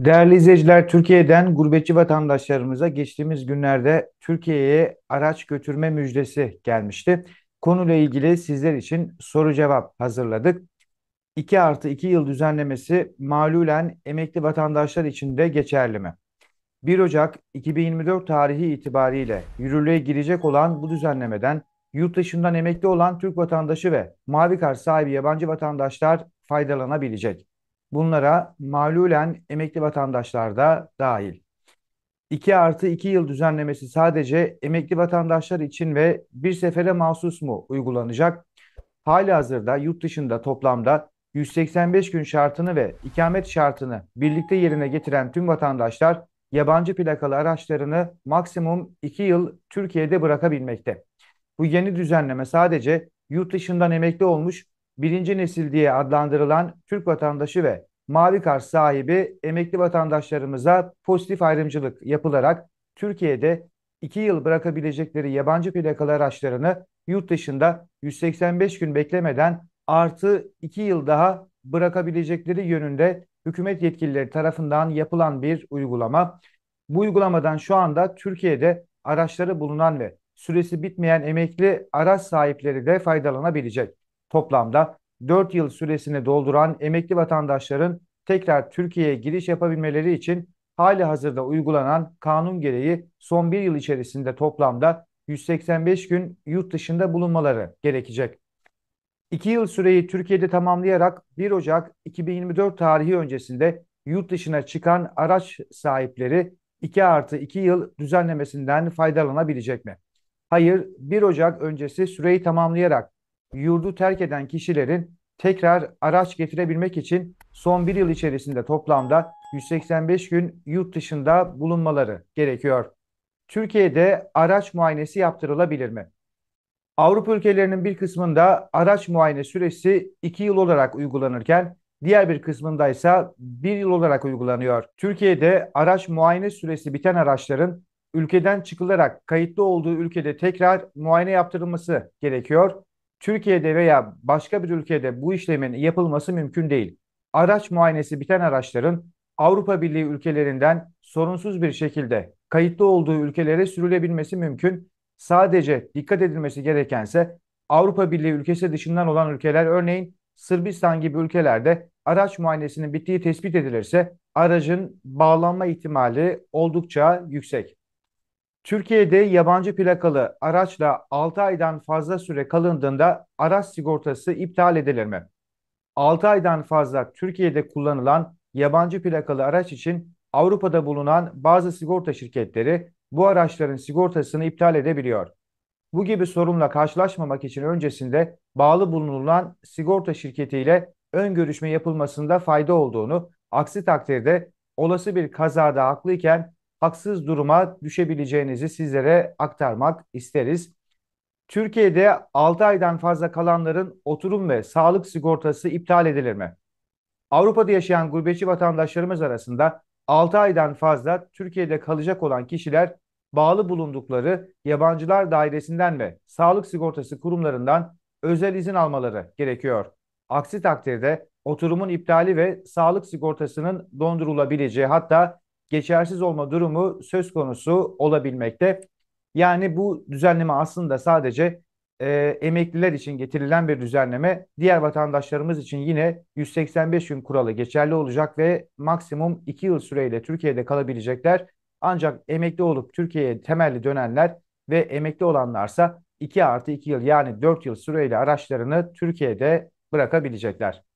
Değerli izleyiciler, Türkiye'den gurbetçi vatandaşlarımıza geçtiğimiz günlerde Türkiye'ye araç götürme müjdesi gelmişti. Konuyla ilgili sizler için soru cevap hazırladık. 2 artı 2 yıl düzenlemesi malulen emekli vatandaşlar için de geçerli mi? 1 Ocak 2024 tarihi itibariyle yürürlüğe girecek olan bu düzenlemeden yurt dışından emekli olan Türk vatandaşı ve mavi kart sahibi yabancı vatandaşlar faydalanabilecek. Bunlara malulen emekli vatandaşlar da dahil. 2 artı 2 yıl düzenlemesi sadece emekli vatandaşlar için ve bir sefere mahsus mu uygulanacak? Hali hazırda yurt dışında toplamda 185 gün şartını ve ikamet şartını birlikte yerine getiren tüm vatandaşlar yabancı plakalı araçlarını maksimum 2 yıl Türkiye'de bırakabilmekte. Bu yeni düzenleme sadece yurt dışından emekli olmuş birinci nesil diye adlandırılan Türk vatandaşı ve Mavi Kart sahibi emekli vatandaşlarımıza pozitif ayrımcılık yapılarak Türkiye'de 2 yıl bırakabilecekleri yabancı plakalı araçlarını yurt dışında 185 gün beklemeden artı 2 yıl daha bırakabilecekleri yönünde hükümet yetkilileri tarafından yapılan bir uygulama. Bu uygulamadan şu anda Türkiye'de araçları bulunan ve süresi bitmeyen emekli araç sahipleri de faydalanabilecek. Toplamda 4 yıl süresini dolduran emekli vatandaşların tekrar Türkiye'ye giriş yapabilmeleri için hali hazırda uygulanan kanun gereği son bir yıl içerisinde toplamda 185 gün yurt dışında bulunmaları gerekecek. 2 yıl süreyi Türkiye'de tamamlayarak 1 Ocak 2024 tarihi öncesinde yurt dışına çıkan araç sahipleri 2 artı 2 yıl düzenlemesinden faydalanabilecek mi? Hayır, 1 Ocak öncesi süreyi tamamlayarak yurdu terk eden kişilerin tekrar araç getirebilmek için son bir yıl içerisinde toplamda 185 gün yurt dışında bulunmaları gerekiyor. Türkiye'de araç muayenesi yaptırılabilir mi? Avrupa ülkelerinin bir kısmında araç muayene süresi 2 yıl olarak uygulanırken diğer bir kısmında ise 1 yıl olarak uygulanıyor. Türkiye'de araç muayene süresi biten araçların ülkeden çıkılarak kayıtlı olduğu ülkede tekrar muayene yaptırılması gerekiyor Türkiye'de veya başka bir ülkede bu işlemin yapılması mümkün değil. Araç muayenesi biten araçların Avrupa Birliği ülkelerinden sorunsuz bir şekilde kayıtlı olduğu ülkelere sürülebilmesi mümkün. Sadece dikkat edilmesi gerekense Avrupa Birliği ülkesi dışından olan ülkeler örneğin Sırbistan gibi ülkelerde araç muayenesinin bittiği tespit edilirse aracın bağlanma ihtimali oldukça yüksek. Türkiye'de yabancı plakalı araçla 6 aydan fazla süre kalındığında araç sigortası iptal edilir mi? 6 aydan fazla Türkiye'de kullanılan yabancı plakalı araç için Avrupa'da bulunan bazı sigorta şirketleri bu araçların sigortasını iptal edebiliyor. Bu gibi sorunla karşılaşmamak için öncesinde bağlı bulunulan sigorta şirketiyle ön görüşme yapılmasında fayda olduğunu, aksi takdirde olası bir kazada haklıyken haksız duruma düşebileceğinizi sizlere aktarmak isteriz. Türkiye'de 6 aydan fazla kalanların oturum ve sağlık sigortası iptal edilir mi? Avrupa'da yaşayan gurbetçi vatandaşlarımız arasında 6 aydan fazla Türkiye'de kalacak olan kişiler bağlı bulundukları yabancılar dairesinden ve sağlık sigortası kurumlarından özel izin almaları gerekiyor. Aksi takdirde oturumun iptali ve sağlık sigortasının dondurulabileceği hatta geçersiz olma durumu söz konusu olabilmekte. Yani bu düzenleme aslında sadece e, emekliler için getirilen bir düzenleme. Diğer vatandaşlarımız için yine 185 gün kuralı geçerli olacak ve maksimum 2 yıl süreyle Türkiye'de kalabilecekler. Ancak emekli olup Türkiye'ye temelli dönenler ve emekli olanlarsa 2 artı 2 yıl yani 4 yıl süreyle araçlarını Türkiye'de bırakabilecekler.